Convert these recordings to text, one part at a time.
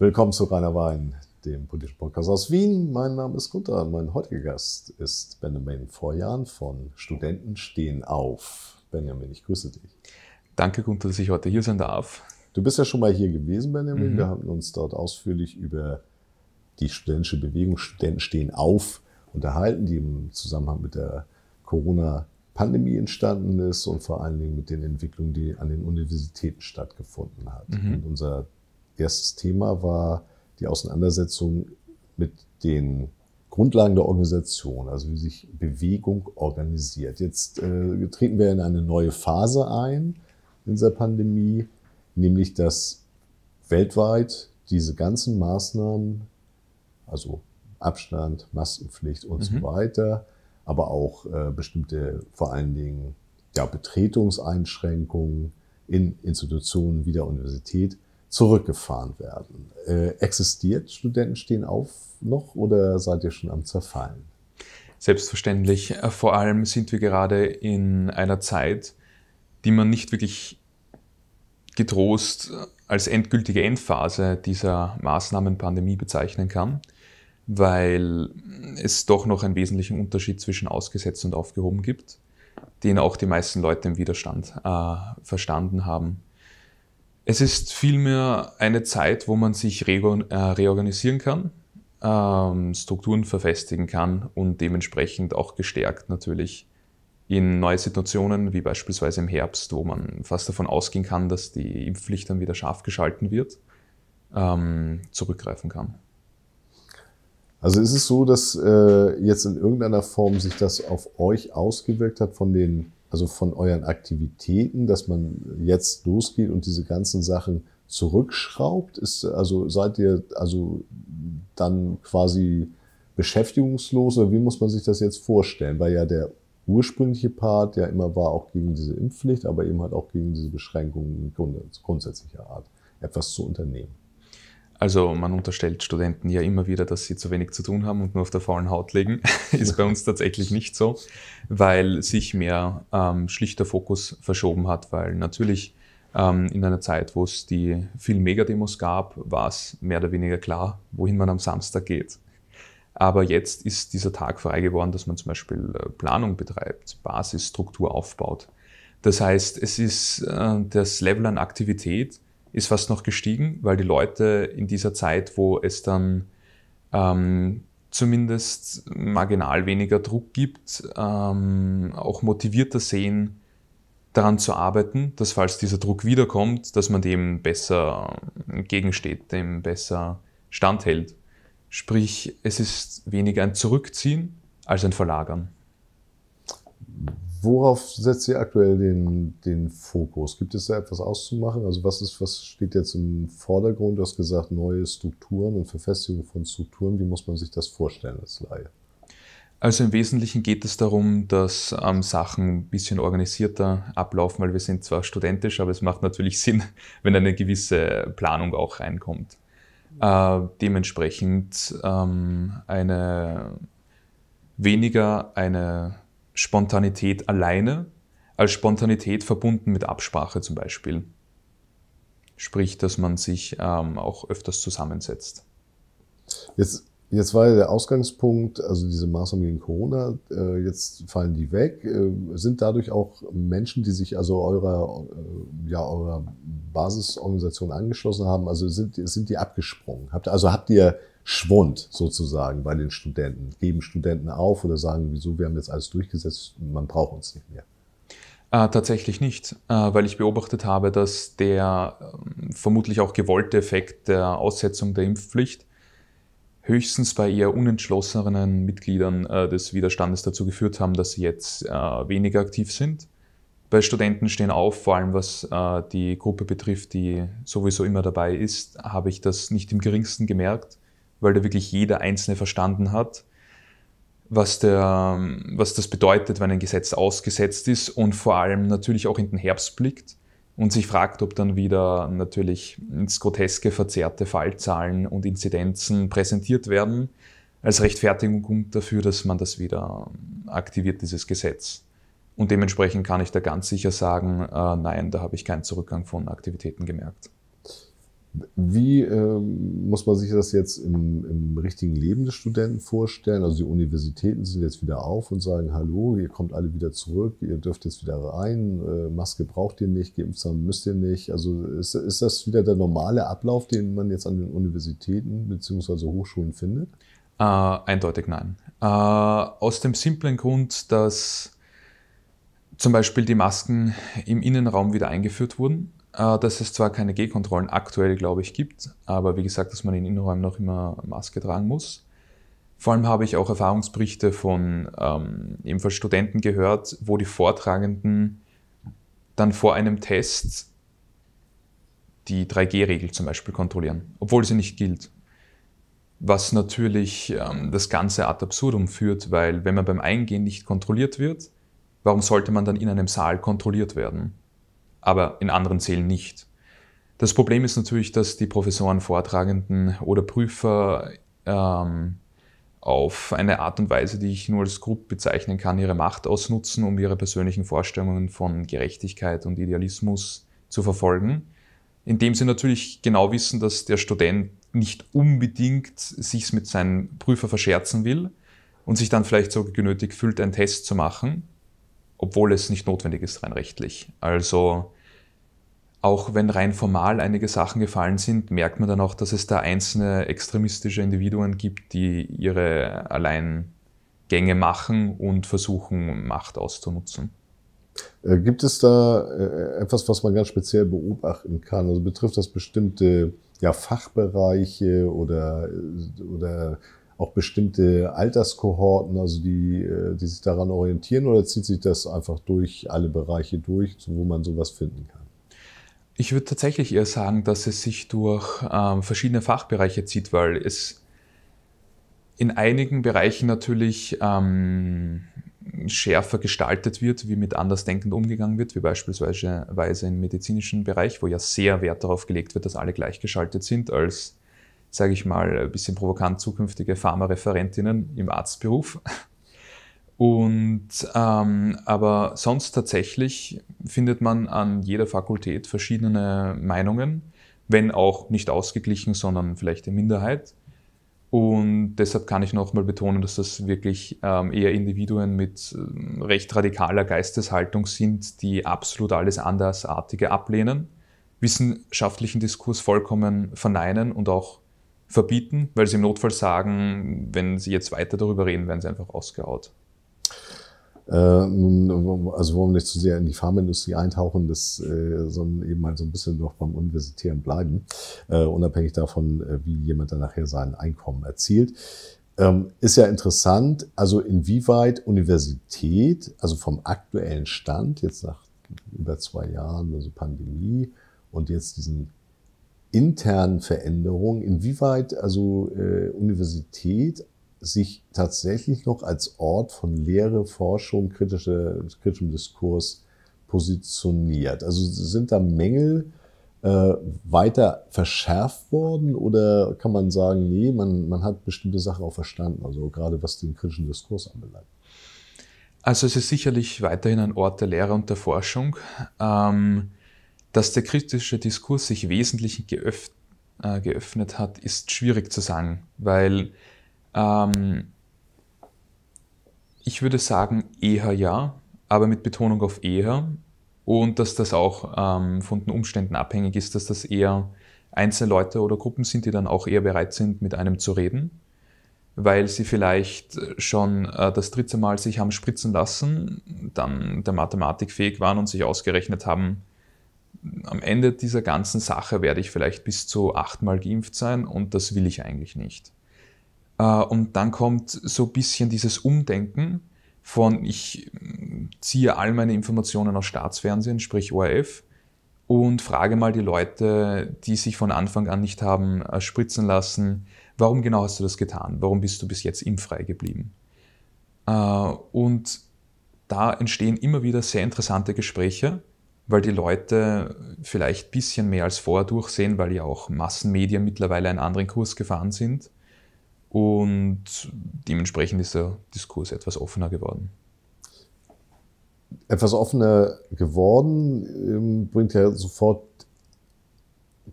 Willkommen zu Rainer Wein, dem politischen Podcast aus Wien. Mein Name ist Gunther. Mein heutiger Gast ist Benjamin Vorjan von Studenten stehen auf. Benjamin, ich grüße dich. Danke, Gunther, dass ich heute hier sein darf. Du bist ja schon mal hier gewesen, Benjamin. Mhm. Wir haben uns dort ausführlich über die studentische Bewegung, Studenten stehen auf, unterhalten, die im Zusammenhang mit der Corona-Pandemie entstanden ist und vor allen Dingen mit den Entwicklungen, die an den Universitäten stattgefunden hat. Mhm. Und unser erstes Thema war die Auseinandersetzung mit den Grundlagen der Organisation, also wie sich Bewegung organisiert. Jetzt äh, treten wir in eine neue Phase ein in dieser Pandemie nämlich dass weltweit diese ganzen Maßnahmen, also Abstand, Maskenpflicht und mhm. so weiter, aber auch äh, bestimmte vor allen Dingen ja, Betretungseinschränkungen in Institutionen wie der Universität zurückgefahren werden. Äh, existiert Studenten stehen auf noch oder seid ihr schon am Zerfallen? Selbstverständlich. Äh, vor allem sind wir gerade in einer Zeit, die man nicht wirklich getrost als endgültige Endphase dieser Maßnahmenpandemie bezeichnen kann, weil es doch noch einen wesentlichen Unterschied zwischen ausgesetzt und aufgehoben gibt, den auch die meisten Leute im Widerstand äh, verstanden haben. Es ist vielmehr eine Zeit, wo man sich äh, reorganisieren kann, ähm, Strukturen verfestigen kann und dementsprechend auch gestärkt natürlich in neue Situationen, wie beispielsweise im Herbst, wo man fast davon ausgehen kann, dass die Impfpflicht dann wieder scharf geschalten wird, ähm, zurückgreifen kann. Also ist es so, dass äh, jetzt in irgendeiner Form sich das auf euch ausgewirkt hat von den, also von euren Aktivitäten, dass man jetzt losgeht und diese ganzen Sachen zurückschraubt? Ist, also seid ihr also dann quasi beschäftigungslos oder wie muss man sich das jetzt vorstellen? Weil ja der ursprüngliche Part, der immer war, auch gegen diese Impfpflicht, aber eben halt auch gegen diese Beschränkungen grundsätzlicher Art, etwas zu unternehmen. Also man unterstellt Studenten ja immer wieder, dass sie zu wenig zu tun haben und nur auf der faulen Haut liegen. Ist bei uns tatsächlich nicht so, weil sich mehr ähm, schlichter Fokus verschoben hat, weil natürlich ähm, in einer Zeit, wo es die vielen Megademos gab, war es mehr oder weniger klar, wohin man am Samstag geht. Aber jetzt ist dieser Tag frei geworden, dass man zum Beispiel äh, Planung betreibt, Basisstruktur aufbaut. Das heißt, es ist, äh, das Level an Aktivität ist fast noch gestiegen, weil die Leute in dieser Zeit, wo es dann ähm, zumindest marginal weniger Druck gibt, ähm, auch motivierter sehen, daran zu arbeiten, dass falls dieser Druck wiederkommt, dass man dem besser entgegensteht, dem besser standhält. Sprich, es ist weniger ein Zurückziehen als ein Verlagern. Worauf setzt ihr aktuell den, den Fokus? Gibt es da etwas auszumachen? Also was ist, was steht jetzt im Vordergrund? Du hast gesagt, neue Strukturen und Verfestigung von Strukturen. Wie muss man sich das vorstellen als Laie? Also im Wesentlichen geht es darum, dass ähm, Sachen ein bisschen organisierter ablaufen, weil wir sind zwar studentisch, aber es macht natürlich Sinn, wenn eine gewisse Planung auch reinkommt äh, dementsprechend ähm, eine weniger eine Spontanität alleine als Spontanität verbunden mit Absprache zum Beispiel. Sprich, dass man sich ähm, auch öfters zusammensetzt. Jetzt Jetzt war ja der Ausgangspunkt, also diese Maßnahmen gegen Corona, äh, jetzt fallen die weg. Äh, sind dadurch auch Menschen, die sich also eurer, äh, ja, eurer Basisorganisation angeschlossen haben, also sind, sind die abgesprungen? Habt, also habt ihr Schwund sozusagen bei den Studenten? Geben Studenten auf oder sagen, wieso, wir haben jetzt alles durchgesetzt, man braucht uns nicht mehr? Äh, tatsächlich nicht, äh, weil ich beobachtet habe, dass der äh, vermutlich auch gewollte Effekt der Aussetzung der Impfpflicht höchstens bei eher unentschlossenen Mitgliedern äh, des Widerstandes dazu geführt haben, dass sie jetzt äh, weniger aktiv sind. Bei Studenten stehen auf, vor allem was äh, die Gruppe betrifft, die sowieso immer dabei ist, habe ich das nicht im geringsten gemerkt, weil da wirklich jeder Einzelne verstanden hat, was, der, was das bedeutet, wenn ein Gesetz ausgesetzt ist und vor allem natürlich auch in den Herbst blickt und sich fragt, ob dann wieder natürlich ins Groteske verzerrte Fallzahlen und Inzidenzen präsentiert werden, als Rechtfertigung dafür, dass man das wieder ähm, aktiviert, dieses Gesetz. Und dementsprechend kann ich da ganz sicher sagen, äh, nein, da habe ich keinen Zurückgang von Aktivitäten gemerkt. Wie ähm, muss man sich das jetzt im, im, richtigen Leben des Studenten vorstellen? Also die Universitäten sind jetzt wieder auf und sagen, hallo, ihr kommt alle wieder zurück, ihr dürft jetzt wieder rein, äh, Maske braucht ihr nicht, geimpft sein müsst ihr nicht. Also ist, ist das wieder der normale Ablauf, den man jetzt an den Universitäten bzw. Hochschulen findet? Äh, eindeutig nein. Äh, aus dem simplen Grund, dass zum Beispiel die Masken im Innenraum wieder eingeführt wurden äh, dass es zwar keine G-Kontrollen aktuell, glaube ich, gibt, aber wie gesagt, dass man in Innenräumen noch immer Maske tragen muss. Vor allem habe ich auch Erfahrungsberichte von ähm, ebenfalls Studenten gehört, wo die Vortragenden dann vor einem Test die 3G-Regel zum Beispiel kontrollieren, obwohl sie nicht gilt. Was natürlich ähm, das Ganze ad absurdum führt, weil wenn man beim Eingehen nicht kontrolliert wird, warum sollte man dann in einem Saal kontrolliert werden? aber in anderen Zählen nicht. Das Problem ist natürlich, dass die Professoren, Vortragenden oder Prüfer ähm, auf eine Art und Weise, die ich nur als Grupp bezeichnen kann, ihre Macht ausnutzen, um ihre persönlichen Vorstellungen von Gerechtigkeit und Idealismus zu verfolgen. Indem sie natürlich genau wissen, dass der Student nicht unbedingt sich mit seinem Prüfer verscherzen will und sich dann vielleicht sogar genötigt fühlt, einen Test zu machen, obwohl es nicht notwendig ist rein rechtlich. Also auch wenn rein formal einige Sachen gefallen sind, merkt man dann auch, dass es da einzelne extremistische Individuen gibt, die ihre Alleingänge machen und versuchen, Macht auszunutzen. Äh, gibt es da äh, etwas, was man ganz speziell beobachten kann? Also betrifft das bestimmte ja, Fachbereiche oder, äh, oder auch bestimmte Alterskohorten, also die, äh, die sich daran orientieren, oder zieht sich das einfach durch alle Bereiche durch, wo man sowas finden kann? Ich würde tatsächlich eher sagen, dass es sich durch ähm, verschiedene Fachbereiche zieht, weil es in einigen Bereichen natürlich ähm, schärfer gestaltet wird, wie mit Andersdenkend umgegangen wird, wie beispielsweise im medizinischen Bereich, wo ja sehr Wert darauf gelegt wird, dass alle gleichgeschaltet sind als sage ich mal, ein bisschen provokant zukünftige Pharmareferentinnen im Arztberuf. Und ähm, aber sonst tatsächlich findet man an jeder Fakultät verschiedene Meinungen, wenn auch nicht ausgeglichen, sondern vielleicht in Minderheit. Und deshalb kann ich nochmal betonen, dass das wirklich ähm, eher Individuen mit ähm, recht radikaler Geisteshaltung sind, die absolut alles Andersartige ablehnen, wissenschaftlichen Diskurs vollkommen verneinen und auch verbieten, weil sie im Notfall sagen, wenn sie jetzt weiter darüber reden, werden sie einfach ausgehaut? Äh, also wollen wir nicht zu sehr in die Pharmaindustrie eintauchen, das, äh, sondern eben halt so ein bisschen noch beim Universitären bleiben, äh, unabhängig davon, wie jemand dann nachher sein Einkommen erzielt. Ähm, ist ja interessant, also inwieweit Universität, also vom aktuellen Stand, jetzt nach über zwei Jahren, also Pandemie und jetzt diesen internen Veränderungen, inwieweit also äh, Universität sich tatsächlich noch als Ort von Lehre, Forschung, kritische, kritischem Diskurs positioniert. Also sind da Mängel äh, weiter verschärft worden oder kann man sagen, nee, man, man hat bestimmte Sachen auch verstanden, also gerade was den kritischen Diskurs anbelangt? Also es ist sicherlich weiterhin ein Ort der Lehre und der Forschung. Ähm, dass der kritische Diskurs sich wesentlich geöff äh, geöffnet hat, ist schwierig zu sagen, weil ähm, ich würde sagen eher ja, aber mit Betonung auf eher und dass das auch ähm, von den Umständen abhängig ist, dass das eher einzelne Leute oder Gruppen sind, die dann auch eher bereit sind, mit einem zu reden, weil sie vielleicht schon äh, das dritte Mal sich haben spritzen lassen, dann der Mathematik fähig waren und sich ausgerechnet haben, am Ende dieser ganzen Sache werde ich vielleicht bis zu achtmal geimpft sein und das will ich eigentlich nicht. Äh, und dann kommt so ein bisschen dieses Umdenken von, ich mm, ziehe all meine Informationen aus Staatsfernsehen, sprich ORF, und frage mal die Leute, die sich von Anfang an nicht haben äh, spritzen lassen, warum genau hast du das getan? Warum bist du bis jetzt impffrei geblieben? Äh, und da entstehen immer wieder sehr interessante Gespräche weil die Leute vielleicht ein bisschen mehr als vorher durchsehen, weil ja auch Massenmedien mittlerweile einen anderen Kurs gefahren sind. Und dementsprechend ist der Diskurs etwas offener geworden. Etwas offener geworden ähm, bringt ja sofort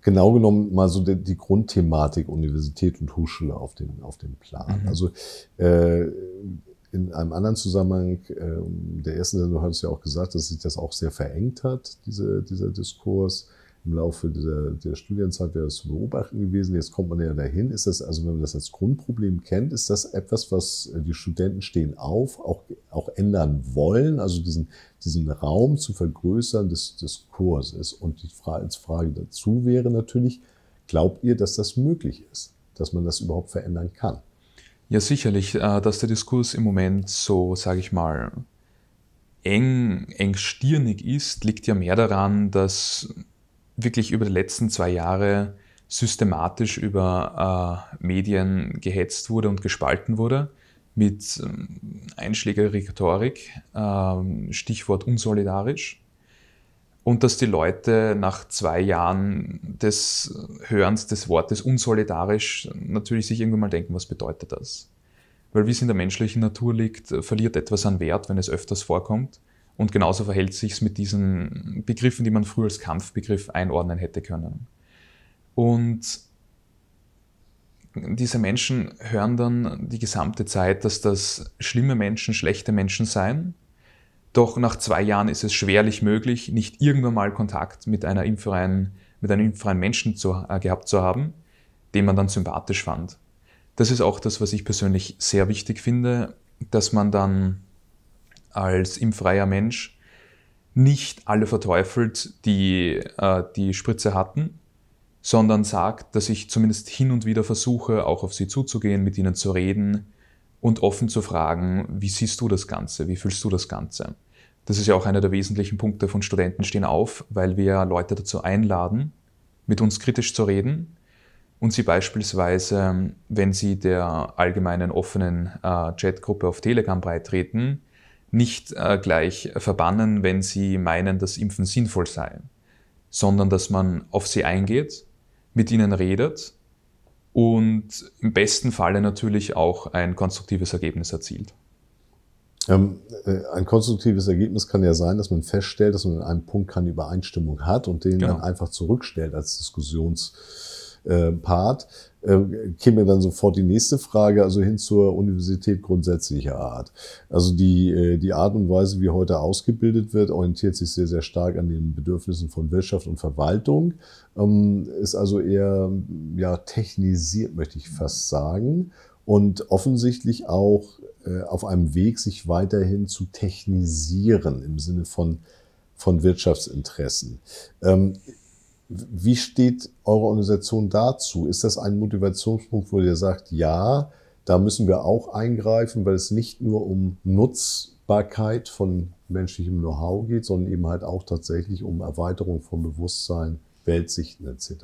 genau genommen mal so die, Grundthematik Universität und Hochschule auf den, auf den Plan. Mhm. Also äh, in einem anderen Zusammenhang, ähm, der ersten Sendung hat es ja auch gesagt, dass sich das auch sehr verengt hat, diese, dieser Diskurs. Im Laufe der, der Studienzeit wäre das zu beobachten gewesen. Jetzt kommt man ja dahin. Ist das, also wenn man das als Grundproblem kennt, ist das etwas, was äh, die Studenten stehen auf, auch, auch ändern wollen, also diesen, diesen Raum zu vergrößern des Diskurses. Und die Frage, als Frage dazu wäre natürlich, glaubt ihr, dass das möglich ist, dass man das überhaupt verändern kann? Ja, sicherlich, äh, dass der Diskurs im Moment so, sage ich mal, eng, engstirnig ist, liegt ja mehr daran, dass wirklich über die letzten zwei Jahre systematisch über äh, Medien gehetzt wurde und gespalten wurde mit ähm, einschlägiger Rhetorik, ähm, Stichwort unsolidarisch und dass die Leute nach zwei Jahren des Hörens des Wortes unsolidarisch natürlich sich irgendwann mal denken, was bedeutet das? Weil wie es in der menschlichen Natur liegt, verliert etwas an Wert, wenn es öfters vorkommt. Und genauso verhält sich es mit diesen Begriffen, die man früher als Kampfbegriff einordnen hätte können. Und diese Menschen hören dann die gesamte Zeit, dass das schlimme Menschen, schlechte Menschen seien doch nach zwei Jahren ist es schwerlich möglich, nicht irgendwann mal Kontakt mit, einer impffreien, mit einem impffreien Menschen zu, äh, gehabt zu haben, den man dann sympathisch fand. Das ist auch das, was ich persönlich sehr wichtig finde, dass man dann als impffreier Mensch nicht alle verteufelt, die äh, die Spritze hatten, sondern sagt, dass ich zumindest hin und wieder versuche, auch auf sie zuzugehen, mit ihnen zu reden, und offen zu fragen, wie siehst du das Ganze, wie fühlst du das Ganze? Das ist ja auch einer der wesentlichen Punkte von Studenten stehen auf, weil wir Leute dazu einladen, mit uns kritisch zu reden und sie beispielsweise, wenn sie der allgemeinen offenen äh, Chatgruppe auf Telegram beitreten, nicht äh, gleich verbannen, wenn sie meinen, dass Impfen sinnvoll sei, sondern dass man auf sie eingeht, mit ihnen redet und im besten Falle natürlich auch ein konstruktives Ergebnis erzielt. Ähm, äh, ein konstruktives Ergebnis kann ja sein, dass man feststellt, dass man in einem Punkt keine Übereinstimmung hat und den genau. dann einfach zurückstellt als Diskussions äh, Part, äh, käme dann sofort die nächste Frage, also hin zur Universität grundsätzlicher Art. Also die, äh, die Art und Weise, wie heute ausgebildet wird, orientiert sich sehr, sehr stark an den Bedürfnissen von Wirtschaft und Verwaltung, ähm, ist also eher ja, technisiert, möchte ich fast sagen. Und offensichtlich auch äh, auf einem Weg, sich weiterhin zu technisieren im Sinne von, von Wirtschaftsinteressen. Ähm, wie steht eure Organisation dazu? Ist das ein Motivationspunkt, wo ihr sagt, ja, da müssen wir auch eingreifen, weil es nicht nur um Nutzbarkeit von menschlichem Know-how geht, sondern eben halt auch tatsächlich um Erweiterung von Bewusstsein, Weltsichten etc.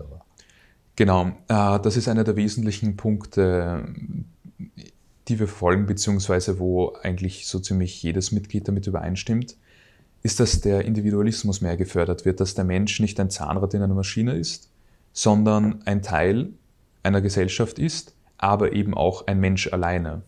Genau, äh, das ist einer der wesentlichen Punkte, die wir folgen, beziehungsweise wo eigentlich so ziemlich jedes Mitglied damit übereinstimmt ist, dass der Individualismus mehr gefördert wird, dass der Mensch nicht ein Zahnrad in einer Maschine ist, sondern ein Teil einer Gesellschaft ist, aber eben auch ein Mensch alleine.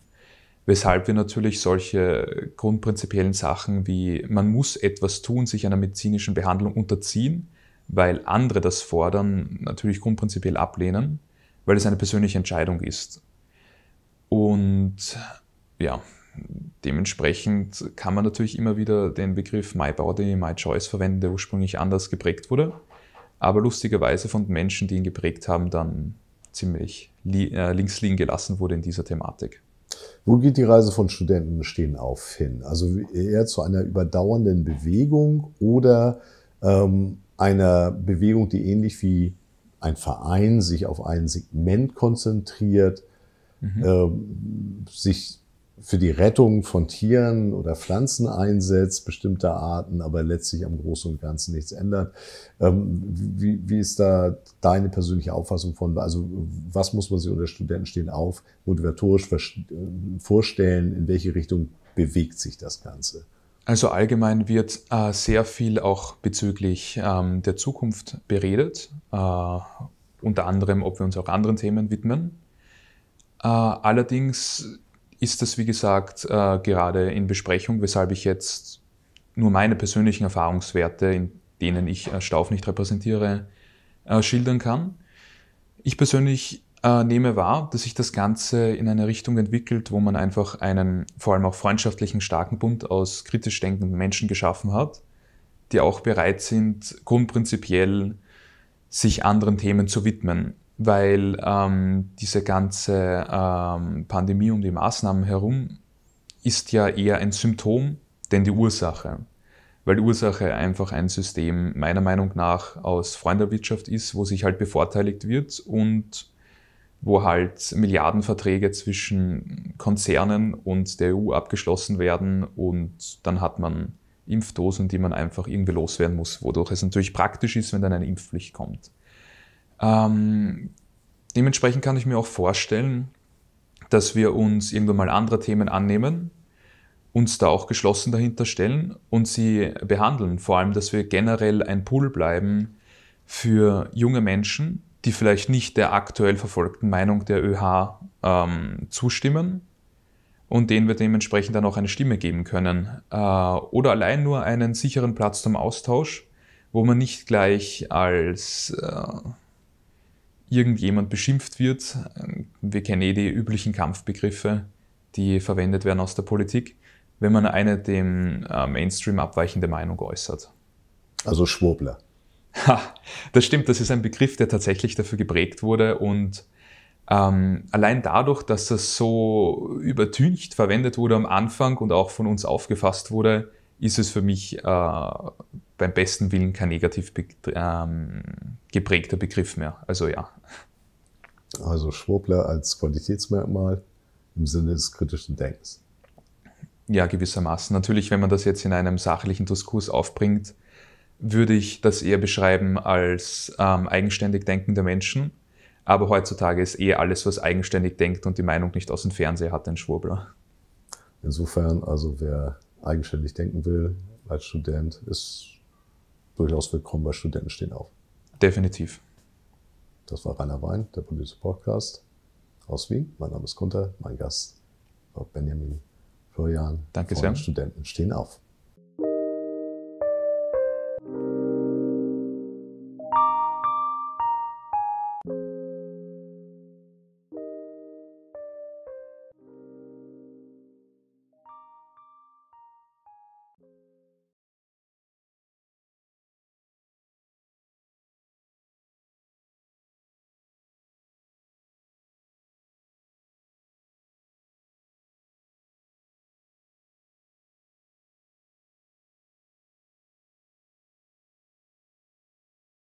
Weshalb wir natürlich solche grundprinzipiellen Sachen wie man muss etwas tun, sich einer medizinischen Behandlung unterziehen, weil andere das fordern, natürlich grundprinzipiell ablehnen, weil es eine persönliche Entscheidung ist. Und ja, Dementsprechend kann man natürlich immer wieder den Begriff My Body, My Choice verwenden, der ursprünglich anders geprägt wurde, aber lustigerweise von Menschen, die ihn geprägt haben, dann ziemlich li äh, links liegen gelassen wurde in dieser Thematik. Wo geht die Reise von Studenten stehen auf hin? Also eher zu einer überdauernden Bewegung oder ähm, einer Bewegung, die ähnlich wie ein Verein sich auf ein Segment konzentriert, mhm. ähm, sich für die Rettung von Tieren oder Pflanzen einsetzt, bestimmter Arten, aber letztlich am Großen und Ganzen nichts ändert. Ähm, wie, wie ist da deine persönliche Auffassung von, also was muss man sich unter Studenten stehen auf, motivatorisch äh, vorstellen, in welche Richtung bewegt sich das Ganze? Also allgemein wird äh, sehr viel auch bezüglich ähm, der Zukunft beredet, äh, unter anderem, ob wir uns auch anderen Themen widmen. Äh, allerdings ist das, wie gesagt, äh, gerade in Besprechung, weshalb ich jetzt nur meine persönlichen Erfahrungswerte, in denen ich äh, Stauf nicht repräsentiere, äh, schildern kann. Ich persönlich äh, nehme wahr, dass sich das Ganze in eine Richtung entwickelt, wo man einfach einen vor allem auch freundschaftlichen starken Bund aus kritisch denkenden Menschen geschaffen hat, die auch bereit sind, grundprinzipiell sich anderen Themen zu widmen weil ähm, diese ganze ähm, Pandemie um die Maßnahmen herum ist ja eher ein Symptom, denn die Ursache. Weil die Ursache einfach ein System meiner Meinung nach aus Freunderwirtschaft ist, wo sich halt bevorteiligt wird und wo halt Milliardenverträge zwischen Konzernen und der EU abgeschlossen werden und dann hat man Impfdosen, die man einfach irgendwie loswerden muss, wodurch es natürlich praktisch ist, wenn dann eine Impfpflicht kommt. Ähm, dementsprechend kann ich mir auch vorstellen, dass wir uns irgendwann mal andere Themen annehmen, uns da auch geschlossen dahinter stellen und sie behandeln. Vor allem, dass wir generell ein Pool bleiben für junge Menschen, die vielleicht nicht der aktuell verfolgten Meinung der ÖH ähm, zustimmen und denen wir dementsprechend dann auch eine Stimme geben können. Äh, oder allein nur einen sicheren Platz zum Austausch, wo man nicht gleich als äh, irgendjemand beschimpft wird. Ähm, wir kennen eh die üblichen Kampfbegriffe, die verwendet werden aus der Politik, wenn man eine dem äh, Mainstream abweichende Meinung äußert. Also Schwurbler. Ha, das stimmt, das ist ein Begriff, der tatsächlich dafür geprägt wurde und ähm, allein dadurch, dass das so übertüncht verwendet wurde am Anfang und auch von uns aufgefasst wurde, ist es für mich äh, beim besten Willen kein negativ be ähm, geprägter Begriff mehr. Also ja. Also Schwobler als Qualitätsmerkmal im Sinne des kritischen Denkens. Ja, gewissermaßen. Natürlich, wenn man das jetzt in einem sachlichen Diskurs aufbringt, würde ich das eher beschreiben als ähm, eigenständig denkende Menschen. Aber heutzutage ist eher alles, was eigenständig denkt und die Meinung nicht aus dem Fernseher hat, ein Schwurbler. Insofern, also wer eigenständig denken will als Student, ist durchaus willkommen weil Studenten stehen auf. Definitiv. Das war Rainer Wein, der politische Podcast aus Wien. Mein Name ist Kunter, mein Gast war Benjamin Florian. Danke sehr. Studenten stehen auf.